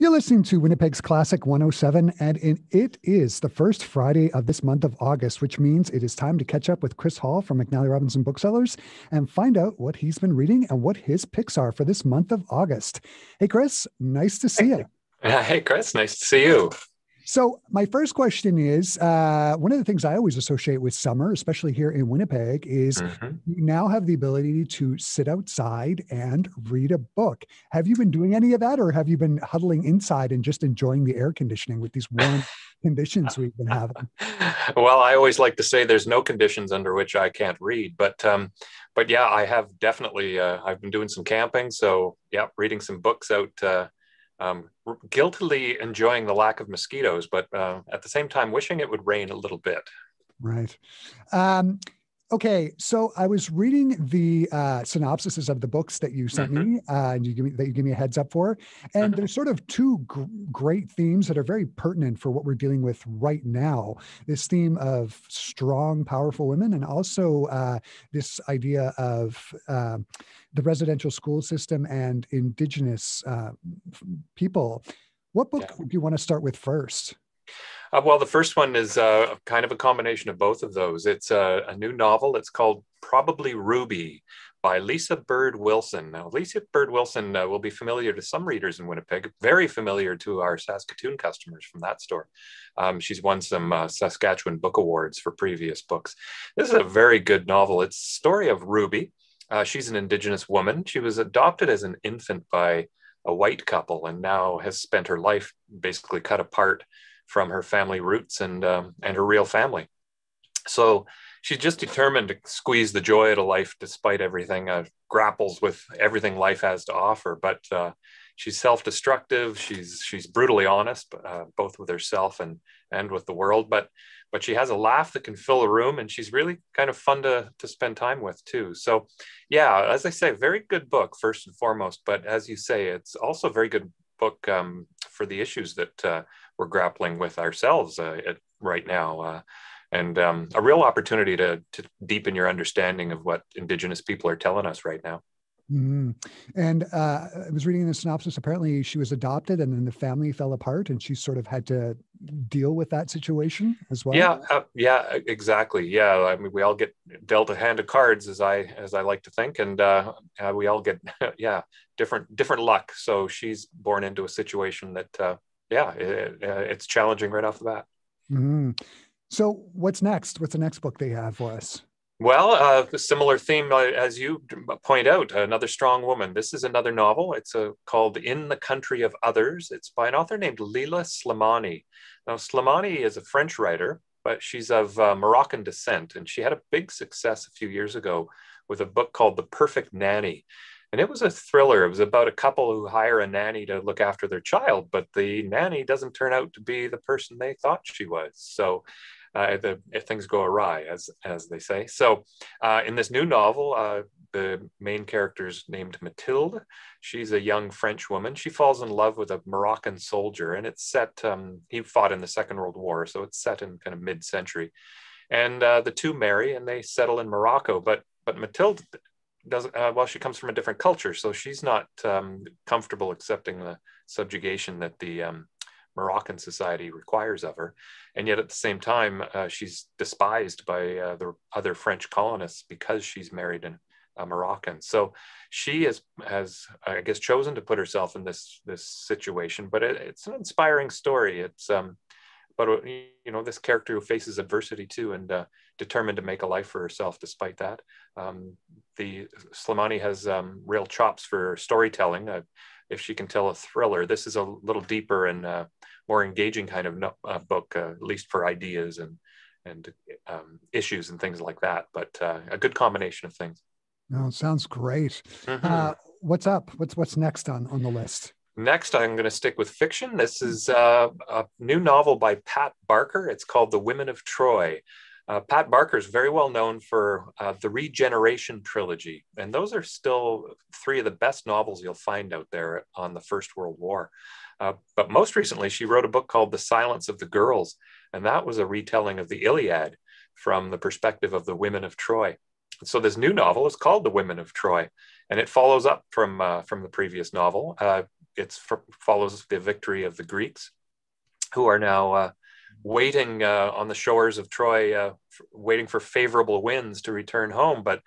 You're listening to Winnipeg's Classic 107, and it is the first Friday of this month of August, which means it is time to catch up with Chris Hall from McNally Robinson Booksellers and find out what he's been reading and what his picks are for this month of August. Hey, Chris, nice to see you. Hey, Chris, nice to see you. So, my first question is uh, one of the things I always associate with summer, especially here in Winnipeg, is mm-hmm. you now have the ability to sit outside and read a book. Have you been doing any of that, or have you been huddling inside and just enjoying the air conditioning with these warm conditions we've been having? well, I always like to say there's no conditions under which I can't read, but um, but yeah, I have definitely. Uh, I've been doing some camping, so yeah, reading some books out. Uh, um, guiltily enjoying the lack of mosquitoes, but uh, at the same time wishing it would rain a little bit. Right. Um, Okay, so I was reading the uh, synopses of the books that you sent mm-hmm. me, uh, and you give me that you give me a heads up for, and mm-hmm. there's sort of two gr- great themes that are very pertinent for what we're dealing with right now. This theme of strong, powerful women, and also uh, this idea of um, the residential school system and indigenous uh, people. What book yeah. do you want to start with first? Uh, well, the first one is uh, kind of a combination of both of those. It's uh, a new novel. It's called Probably Ruby by Lisa Bird Wilson. Now, Lisa Bird Wilson uh, will be familiar to some readers in Winnipeg, very familiar to our Saskatoon customers from that store. Um, she's won some uh, Saskatchewan Book Awards for previous books. This is a very good novel. It's the story of Ruby. she's an Indigenous woman. She was adopted as an infant by a white couple and now has spent her life basically cut apart from her family roots and um, and her real family. So she's just determined to squeeze the joy out of life despite everything. Uh, grapples with everything life has to offer, but uh, she's self-destructive. She's she's brutally honest, uh, both with herself and and with the world. But but she has a laugh that can fill a room, and she's really kind of fun to to spend time with too. So yeah, as I say, very good book first and foremost. But as you say, it's also a very good book um, for the issues that uh, we're grappling with ourselves uh, at, right now. Uh, and um, a real opportunity to, to deepen your understanding of what Indigenous people are telling us right now. Mm-hmm. And uh, I was reading in the synopsis. Apparently, she was adopted, and then the family fell apart, and she sort of had to deal with that situation as well. Yeah, uh, yeah, exactly. Yeah, I mean, we all get dealt a hand of cards, as I as I like to think, and uh, uh we all get yeah different different luck. So she's born into a situation that uh, yeah, it, uh, it's challenging right off the bat. Mm-hmm. So, what's next? What's the next book they have for us? Well, uh, similar theme uh, as you uh, point out, another strong woman. This is another novel. It's uh, called In the Country of Others. It's by an author named Lila Slimani. Now, Slimani is a French writer, but she's of uh, Moroccan descent, and she had a big success a few years ago with a book called The Perfect Nanny. And it was a thriller. It was about a couple who hire a nanny to look after their child, but the nanny doesn't turn out to be the person they thought she was. So uh, the, things go awry, as, as they say. So uh, in this new novel, uh, the main character is named Mathilde. She's a young French woman. She falls in love with a Moroccan soldier, and it's set, um, he fought in the Second World War, so it's set in kind of mid century. And uh, the two marry and they settle in Morocco. But but Matilda doesn't uh, well she comes from a different culture so she's not um, comfortable accepting the subjugation that the um, moroccan society requires of her and yet at the same time uh, she's despised by uh, the other french colonists because she's married a moroccan so she has has i guess chosen to put herself in this this situation but it, it's an inspiring story it's um but uh, you know this character who faces adversity too and uh, determined to make a life for herself despite that. Um, the Slimani has um, real chops for storytelling. Uh, if she can tell a thriller, this is a little deeper and uh, more engaging kind of no, uh, book, uh, at least for ideas and and um, issues and things like that. But uh, a good combination of things. No, sounds great. Mm-hmm. Uh, what's up? What's what's next on on the list? Next, I'm going to stick with fiction. This is a new novel by Pat Barker. It's called The Women of Troy. Uh, Pat Barker is very well known for uh, the Regeneration trilogy, and those are still three of the best novels you'll find out there on the First World War. Uh, but most recently, she wrote a book called The Silence of the Girls, and that was a retelling of the Iliad from the perspective of the women of Troy. So this new novel is called The Women of Troy, and it follows up from uh, from the previous novel. Uh, it follows the victory of the Greeks, who are now uh, waiting uh, on the shores of Troy, uh, f- waiting for favorable winds to return home. But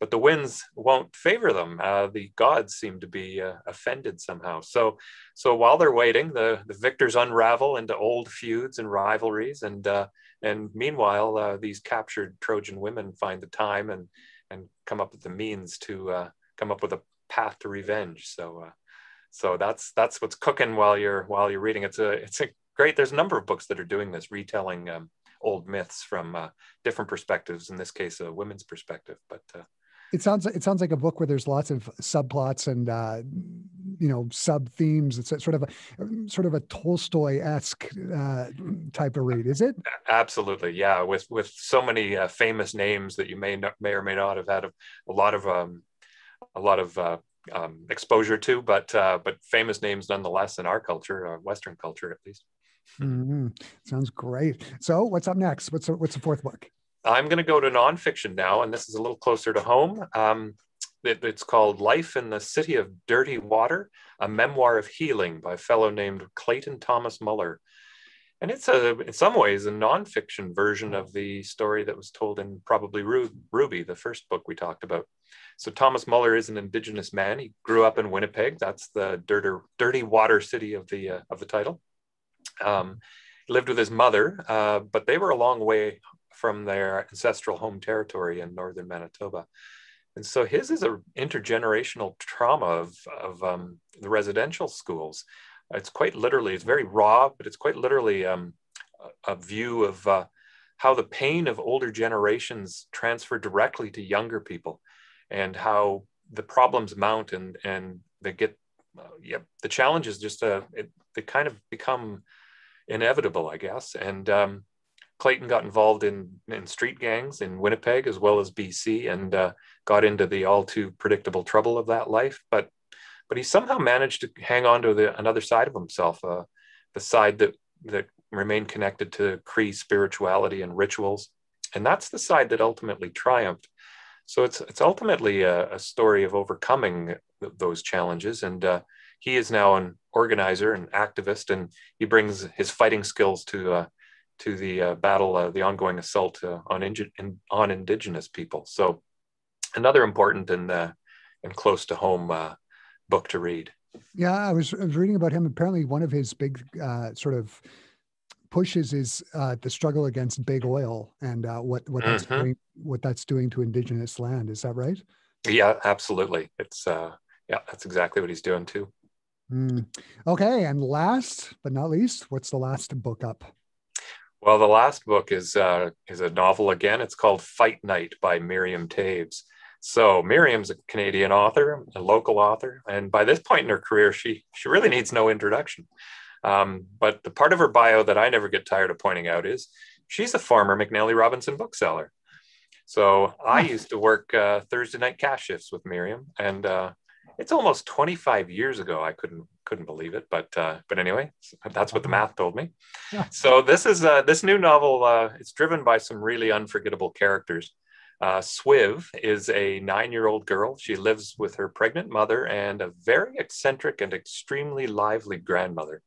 but the winds won't favor them. Uh, the gods seem to be uh, offended somehow. So so while they're waiting, the the victors unravel into old feuds and rivalries, and uh, and meanwhile uh, these captured Trojan women find the time and and come up with the means to come up with a path to revenge. So so that's that's what's cooking while you're while you're reading. It's a it's a great. There's a number of books that are doing this, retelling um, old myths from uh, different perspectives. In this case, a women's perspective. But uh, it sounds it sounds like a book where there's lots of subplots and uh, you know sub themes. It's sort of a sort of a Tolstoy esque uh, type of read, is it? Absolutely, yeah. With with so many uh, famous names that you may not, may or may not have had a, a lot of um, a lot of uh, um, exposure to, but uh, but famous names nonetheless in our culture, uh, Western culture at least. Mm-hmm. Sounds great. So, what's up next? What's the, what's the fourth book? I'm going to go to nonfiction now, and this is a little closer to home. Um, it, it's called Life in the City of Dirty Water, a memoir of healing by a fellow named Clayton Thomas Muller. And it's a, in some ways, a nonfiction version of the story that was told in probably Ru- Ruby, the first book we talked about. So Thomas Muller is an Indigenous man. He grew up in Winnipeg. That's the dirty, dirty water city of the uh, of the title. Um, lived with his mother, uh, but they were a long way from their ancestral home territory in northern Manitoba. And so his is an intergenerational trauma of, of um, the residential schools. It's quite literally, it's very raw, but it's quite literally um, a, view of uh, how the pain of older generations transfer directly to younger people and how the problems mount and, and they get, uh, yeah, the challenges just, uh, it, they kind of become inevitable, I guess. And um, Clayton got involved in, in street gangs in Winnipeg as well as BC and uh, got into the all too predictable trouble of that life. But but he somehow managed to hang on to the, another side of himself, uh, the side that that remained connected to Cree spirituality and rituals, and that's the side that ultimately triumphed. So it's it's ultimately a, a story of overcoming th- those challenges and uh, he is now an organizer and activist, and he brings his fighting skills to uh, to the uh, battle, uh, the ongoing assault uh, on in, on indigenous people. So, another important and uh, and close to home uh, book to read. Yeah, I was, I was reading about him. Apparently, one of his big sort of pushes is uh, the struggle against big oil and uh, what what that's mm-hmm. doing, what that's doing to indigenous land. Is that right? Yeah, absolutely. It's uh, yeah, that's exactly what he's doing too. Mm. Okay. And last but not least, what's the last book up? Well, the last book is uh, is a novel again. It's called Fight Night by Miriam Taves. So Miriam's a Canadian author, a local author, and by this point in her career, she she really needs no introduction. Um, but the part of her bio that I never get tired of pointing out is she's a former McNally Robinson bookseller. So I used to work uh, Thursday night cash shifts with Miriam, and uh, it's almost 25 years ago. I couldn't couldn't believe it, but uh, but anyway, that's what the uh-huh. math told me. Yeah. So this is uh, this new novel. Uh, it's driven by some really unforgettable characters. Uh, Swiv is a nine-year-old girl. She lives with her pregnant mother and a very eccentric and extremely lively grandmother.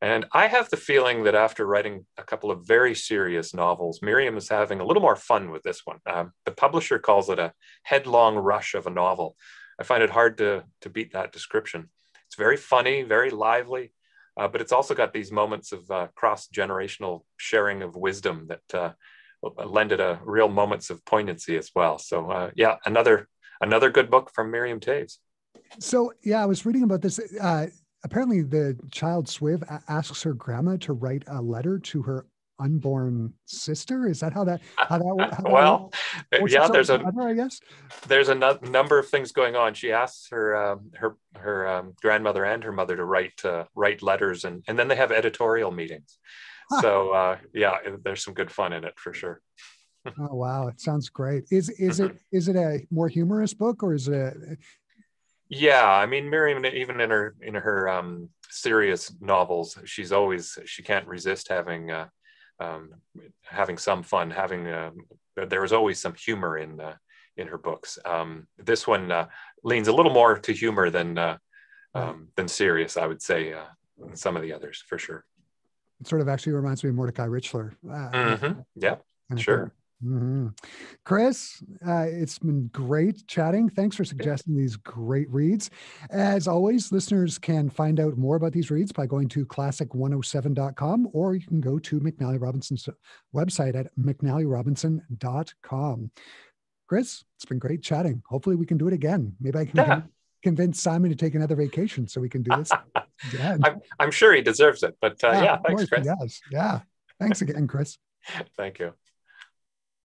And I have the feeling that after writing a couple of very serious novels, Miriam is having a little more fun with this one. Um, the publisher calls it a headlong rush of a novel, I find it hard to, to beat that description. It's very funny, very lively, uh, but it's also got these moments of uh, cross-generational sharing of wisdom that uh, lend it a real moments of poignancy as well. So uh, yeah, another another good book from Miriam Taves. So yeah, I was reading about this. Uh, apparently, the child Swiv asks her grandma to write a letter to her unborn sister? Is that how that uh, how that? How well, that, uh, yeah. There's a mother, I guess there's a n- number of things going on. She asks her um, her her um, grandmother and her mother to write uh, write letters, and and then they have editorial meetings. Huh. So uh, yeah, uh, there's some good fun in it for sure. oh wow, it sounds great. Is is it mm-hmm. is it a more humorous book or is it? A... Yeah, I mean Miriam, even in her in her um, serious novels, she's always she can't resist having uh, um, having some fun, having uh, there was always some humor in the, uh, in her books. Um, this one uh, leans a little more to humor than uh, mm-hmm. um, than serious, I would say. Uh, some of the others, for sure. It sort of actually reminds me of Mordecai Richler. Uh, mm-hmm. Yeah, sure. Mm-hmm. Chris, uh, it's been great chatting. Thanks for suggesting these great reads. As always, listeners can find out more about these reads by going to classic107.com or you can go to McNally Robinson's website at mcnallyrobinson.com. Chris, it's been great chatting. Hopefully, we can do it again. Maybe I can yeah. convince Simon to take another vacation so we can do this again. I'm, I'm, sure he deserves it, but uh, yeah, yeah thanks, Chris. Yes. Yeah. Thanks again, Chris. Thank you.